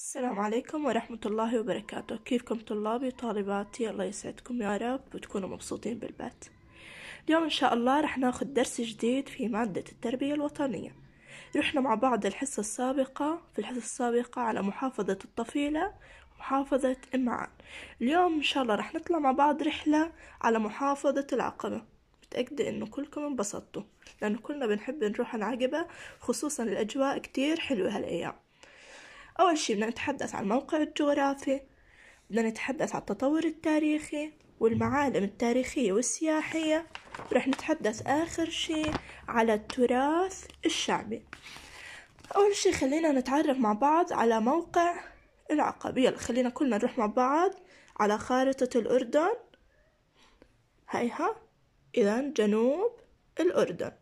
السلام عليكم ورحمة الله وبركاته كيفكم طلابي وطالباتي الله يسعدكم يا رب وتكونوا مبسوطين بالبيت اليوم إن شاء الله رح ناخد درس جديد في مادة التربية الوطنية رحنا مع بعض الحصة السابقة في الحصة السابقة على محافظة الطفيلة محافظة إمعان اليوم إن شاء الله رح نطلع مع بعض رحلة على محافظة العقبة متأكدة إنه كلكم انبسطتوا لأنه كلنا بنحب نروح العقبة خصوصا الأجواء كتير حلوة هالأيام أول شي بدنا نتحدث عن الموقع الجغرافي بدنا نتحدث عن التطور التاريخي والمعالم التاريخية والسياحية ورح نتحدث آخر شي على التراث الشعبي أول شي خلينا نتعرف مع بعض على موقع العقبة يلا خلينا كلنا نروح مع بعض على خارطة الأردن هيها إذا جنوب الأردن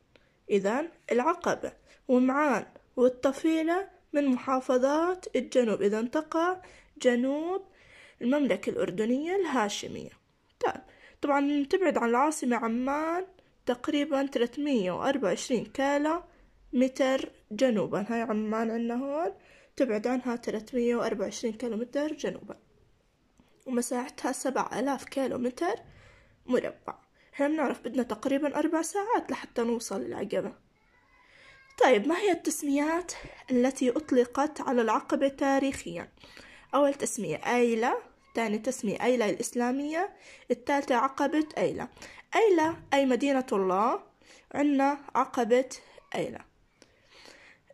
إذا العقبة ومعان والطفيلة من محافظات الجنوب إذا تقع جنوب المملكة الأردنية الهاشمية طيب طبعا تبعد عن العاصمة عمان تقريبا 324 كالة متر جنوبا هاي عمان عندنا هون تبعد عنها 324 متر جنوبا ومساحتها 7000 متر مربع احنا بنعرف بدنا تقريبا أربع ساعات لحتى نوصل للعقبة طيب ما هي التسميات التي أطلقت على العقبة تاريخيا أول تسمية أيلة ثاني تسمية أيلة الإسلامية الثالثة عقبة أيلة أيلة أي مدينة الله عنا عقبة أيلة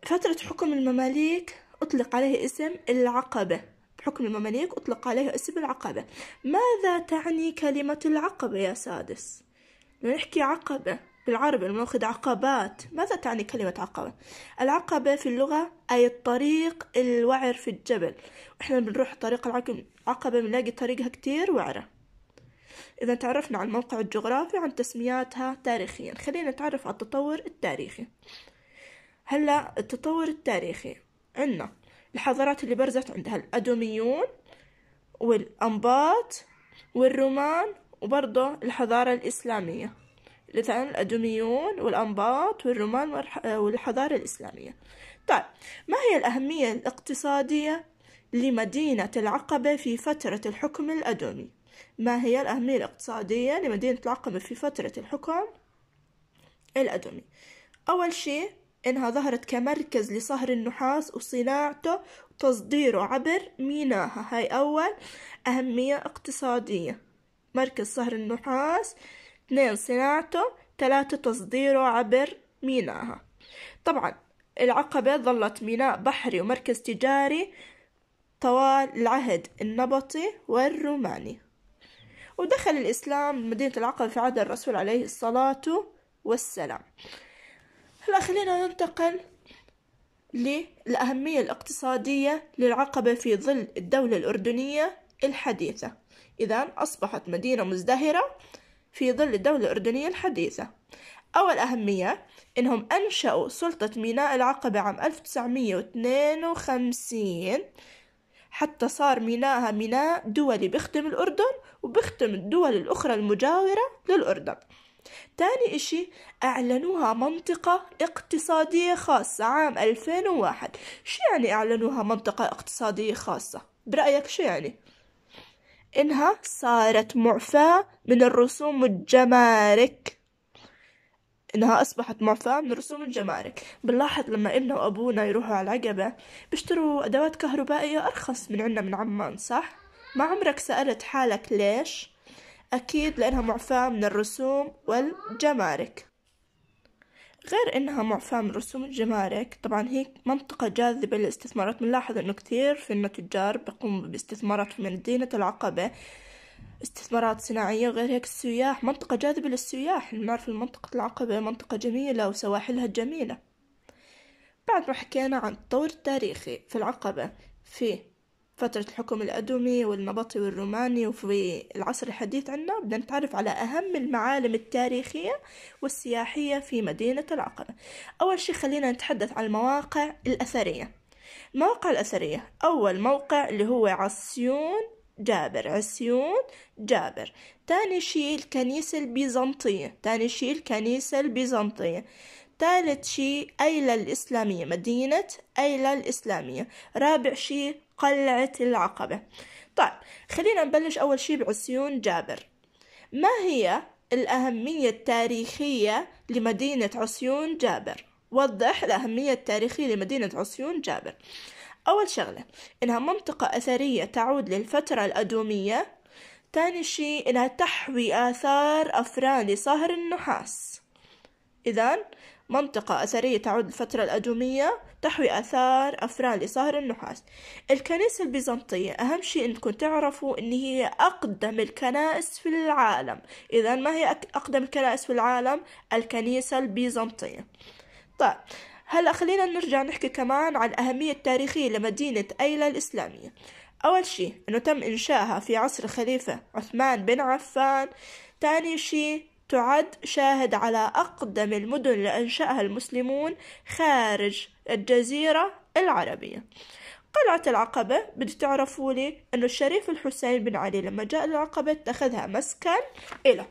فترة حكم المماليك أطلق عليه اسم العقبة بحكم المماليك أطلق عليه اسم العقبة ماذا تعني كلمة العقبة يا سادس نحكي عقبة بالعربي المنخد عقبات ماذا تعني كلمة عقبة؟ العقبة في اللغة أي الطريق الوعر في الجبل إحنا بنروح طريق العقبة بنلاقي طريقها كتير وعرة إذا تعرفنا عن موقع الجغرافي عن تسمياتها تاريخيا خلينا نتعرف على التطور التاريخي هلا التطور التاريخي عنا الحضارات اللي برزت عندها الأدوميون والأنباط والرومان وبرضه الحضارة الإسلامية مثلا الأدوميون والأنباط والرومان والحضارة الإسلامية طيب ما هي الأهمية الاقتصادية لمدينة العقبة في فترة الحكم الأدومي ما هي الأهمية الاقتصادية لمدينة العقبة في فترة الحكم الأدومي أول شيء إنها ظهرت كمركز لصهر النحاس وصناعته وتصديره عبر ميناها هاي أول أهمية اقتصادية مركز صهر النحاس اثنين صناعته ثلاثة تصديره عبر ميناها طبعا العقبة ظلت ميناء بحري ومركز تجاري طوال العهد النبطي والروماني ودخل الإسلام مدينة العقبة في عهد الرسول عليه الصلاة والسلام هلا خلينا ننتقل للأهمية الاقتصادية للعقبة في ظل الدولة الأردنية الحديثة إذا أصبحت مدينة مزدهرة في ظل الدولة الأردنية الحديثة أول أهمية إنهم أنشأوا سلطة ميناء العقبة عام 1952 حتى صار ميناءها ميناء دولي بيخدم الأردن وبيخدم الدول الأخرى المجاورة للأردن تاني إشي أعلنوها منطقة اقتصادية خاصة عام 2001 شو يعني أعلنوها منطقة اقتصادية خاصة؟ برأيك شو يعني؟ إنها صارت معفاة من الرسوم الجمارك إنها أصبحت معفاة من رسوم الجمارك بنلاحظ لما إبنا وأبونا يروحوا على العقبة بيشتروا أدوات كهربائية أرخص من عنا من عمان صح؟ ما عمرك سألت حالك ليش؟ أكيد لأنها معفاة من الرسوم والجمارك غير إنها معفاة من رسوم الجمارك طبعا هي منطقة جاذبة للاستثمارات بنلاحظ إنه كثير فينا تجار بيقوموا باستثمارات في مدينة العقبة استثمارات صناعية وغير هيك السياح منطقة جاذبة للسياح نعرف منطقة العقبة منطقة جميلة وسواحلها الجميلة بعد ما حكينا عن الطور التاريخي في العقبة في فترة الحكم الأدومي والنبطي والروماني وفي العصر الحديث عنا بدنا نتعرف على أهم المعالم التاريخية والسياحية في مدينة العقبة أول شي خلينا نتحدث عن المواقع الأثرية المواقع الأثرية أول موقع اللي هو عسيون جابر عسيون جابر تاني شي الكنيسة البيزنطية تاني شي الكنيسة البيزنطية ثالث شيء أيلة الإسلامية مدينة أيلة الإسلامية رابع شيء قلعة العقبة طيب خلينا نبلش أول شي بعسيون جابر ما هي الأهمية التاريخية لمدينة عسيون جابر وضح الأهمية التاريخية لمدينة عسيون جابر أول شغلة إنها منطقة أثرية تعود للفترة الأدومية ثاني شي إنها تحوي آثار أفران لصهر النحاس إذا منطقة أثرية تعود للفترة الأدومية تحوي آثار أفران لصهر النحاس الكنيسة البيزنطية أهم شيء أنكم تعرفوا أن هي أقدم الكنائس في العالم إذا ما هي أقدم الكنائس في العالم الكنيسة البيزنطية طيب هلا خلينا نرجع نحكي كمان عن الأهمية التاريخية لمدينة أيلة الإسلامية أول شيء أنه تم إنشائها في عصر الخليفة عثمان بن عفان ثاني شيء تعد شاهد على أقدم المدن اللي أنشأها المسلمون خارج الجزيرة العربية قلعة العقبة بدي تعرفوا لي أنه الشريف الحسين بن علي لما جاء للعقبة اتخذها مسكن إله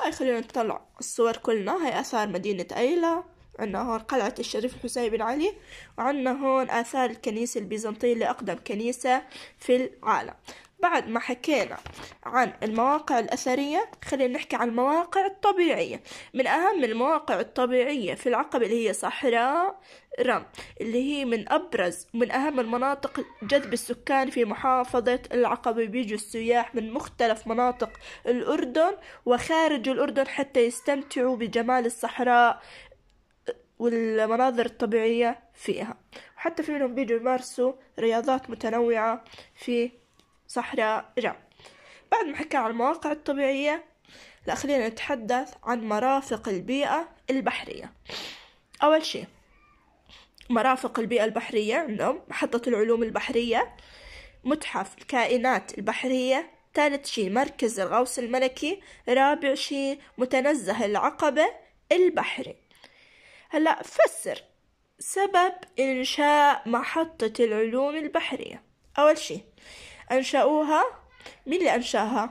هاي خلينا نطلع الصور كلنا هاي آثار مدينة أيلا عنا هون قلعة الشريف الحسين بن علي وعنا هون آثار الكنيسة البيزنطية لأقدم كنيسة في العالم بعد ما حكينا عن المواقع الأثرية خلينا نحكي عن المواقع الطبيعية من أهم المواقع الطبيعية في العقبة اللي هي صحراء رم اللي هي من أبرز ومن أهم المناطق جذب السكان في محافظة العقبة بيجوا السياح من مختلف مناطق الأردن وخارج الأردن حتى يستمتعوا بجمال الصحراء والمناظر الطبيعية فيها وحتى في منهم بيجوا يمارسوا رياضات متنوعة في صحراء رم بعد ما حكى عن المواقع الطبيعية لا خلينا نتحدث عن مرافق البيئة البحرية أول شيء مرافق البيئة البحرية عندهم محطة العلوم البحرية متحف الكائنات البحرية ثالث شيء مركز الغوص الملكي رابع شيء متنزه العقبة البحري هلا فسر سبب إنشاء محطة العلوم البحرية أول شيء أنشأوها مين اللي أنشأها؟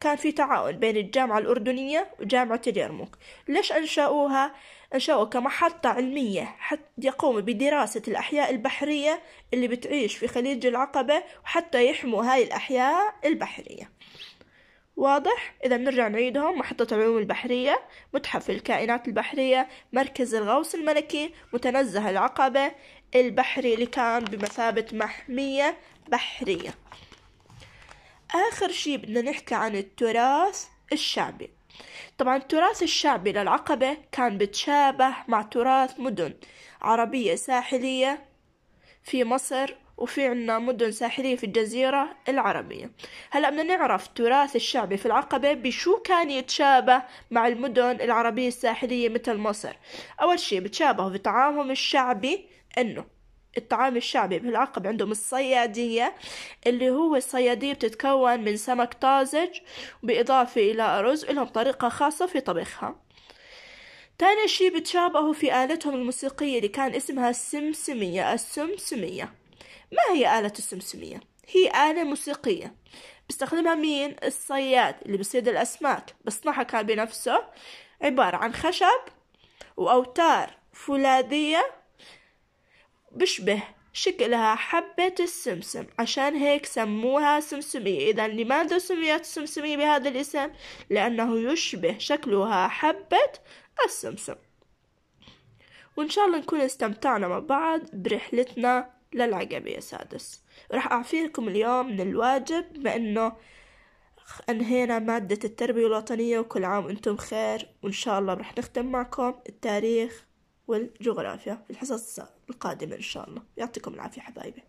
كان في تعاون بين الجامعة الأردنية وجامعة اليرموك ليش أنشأوها؟ أنشأوها كمحطة علمية حتى يقوموا بدراسة الأحياء البحرية اللي بتعيش في خليج العقبة وحتى يحموا هاي الأحياء البحرية واضح؟ إذا بنرجع نعيدهم محطة العلوم البحرية متحف الكائنات البحرية مركز الغوص الملكي متنزه العقبة البحري اللي كان بمثابة محمية بحرية آخر شي بدنا نحكي عن التراث الشعبي طبعا التراث الشعبي للعقبة كان بتشابه مع تراث مدن عربية ساحلية في مصر وفي عنا مدن ساحلية في الجزيرة العربية هلأ بدنا نعرف تراث الشعبي في العقبة بشو كان يتشابه مع المدن العربية الساحلية مثل مصر أول شي بتشابه في طعامهم الشعبي أنه الطعام الشعبي بالعقب عندهم الصيادية اللي هو الصيادية بتتكون من سمك طازج بإضافة إلى أرز لهم طريقة خاصة في طبخها تاني شي بتشابهوا في آلتهم الموسيقية اللي كان اسمها السمسمية السمسمية ما هي آلة السمسمية؟ هي آلة موسيقية بيستخدمها مين؟ الصياد اللي بيصيد الأسماك بصنعها كان بنفسه عبارة عن خشب وأوتار فولاذية بشبه شكلها حبة السمسم عشان هيك سموها سمسمية إذا لماذا سميت سمسمية بهذا الاسم؟ لأنه يشبه شكلها حبة السمسم وإن شاء الله نكون استمتعنا مع بعض برحلتنا للعقبة يا سادس راح أعفيكم اليوم من الواجب بأنه أنهينا مادة التربية الوطنية وكل عام وأنتم خير وإن شاء الله رح نختم معكم التاريخ والجغرافيا في الحصص السابقة القادمة إن شاء الله يعطيكم العافية حبايبي